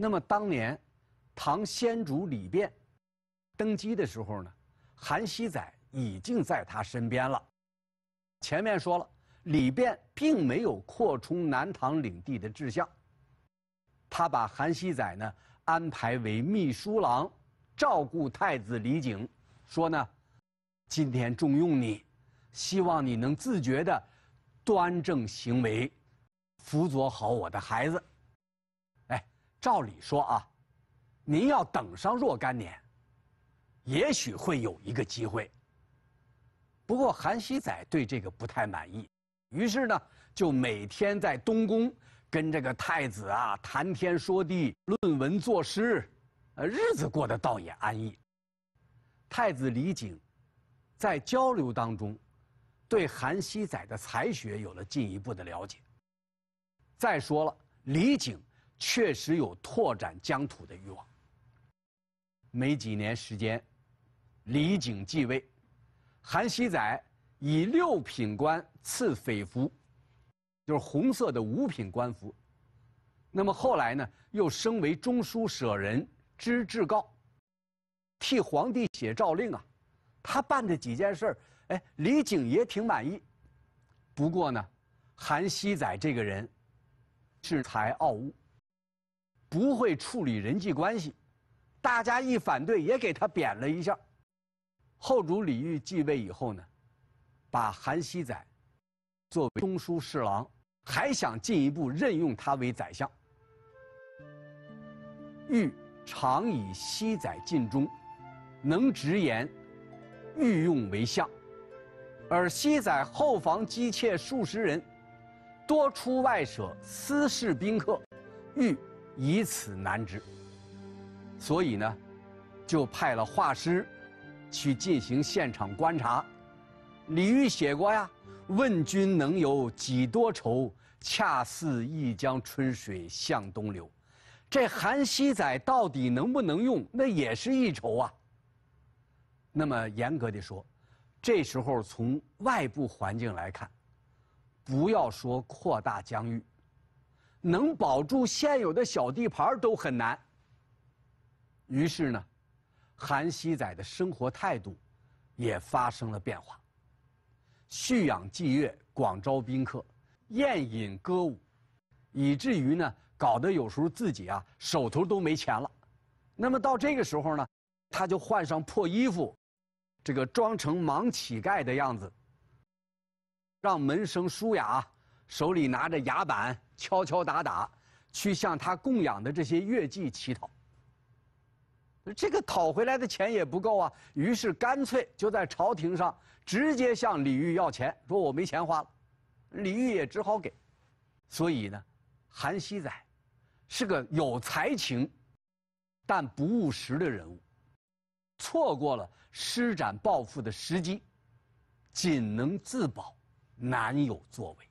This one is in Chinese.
那么当年，唐先主李昪登基的时候呢，韩熙载已经在他身边了。前面说了，李昪并没有扩充南唐领地的志向。他把韩熙载呢安排为秘书郎，照顾太子李璟，说呢，今天重用你，希望你能自觉的端正行为，辅佐好我的孩子。照理说啊，您要等上若干年，也许会有一个机会。不过韩熙载对这个不太满意，于是呢，就每天在东宫跟这个太子啊谈天说地、论文作诗，呃，日子过得倒也安逸。太子李璟在交流当中，对韩熙载的才学有了进一步的了解。再说了，李璟。确实有拓展疆土的欲望。没几年时间，李璟继位，韩熙载以六品官赐匪服，就是红色的五品官服。那么后来呢，又升为中书舍人，知制诰，替皇帝写诏令啊。他办的几件事儿，哎，李璟也挺满意。不过呢，韩熙载这个人恃才傲物。不会处理人际关系，大家一反对，也给他贬了一下。后主李煜继位以后呢，把韩熙载作为中书侍郎，还想进一步任用他为宰相。煜常以熙载尽忠，能直言，欲用为相，而熙载后房姬妾数十人，多出外舍，私事宾客，欲。以此难之，所以呢，就派了画师去进行现场观察。李煜写过呀：“问君能有几多愁？恰似一江春水向东流。”这韩熙载到底能不能用？那也是一愁啊。那么严格的说，这时候从外部环境来看，不要说扩大疆域。能保住现有的小地盘都很难。于是呢，韩熙载的生活态度也发生了变化，蓄养妓乐，广招宾客，宴饮歌舞，以至于呢，搞得有时候自己啊手头都没钱了。那么到这个时候呢，他就换上破衣服，这个装成盲乞丐的样子，让门生舒雅。手里拿着牙板敲敲打打，去向他供养的这些乐伎乞讨。这个讨回来的钱也不够啊，于是干脆就在朝廷上直接向李煜要钱，说我没钱花了，李煜也只好给。所以呢，韩熙载是个有才情但不务实的人物，错过了施展抱负的时机，仅能自保，难有作为。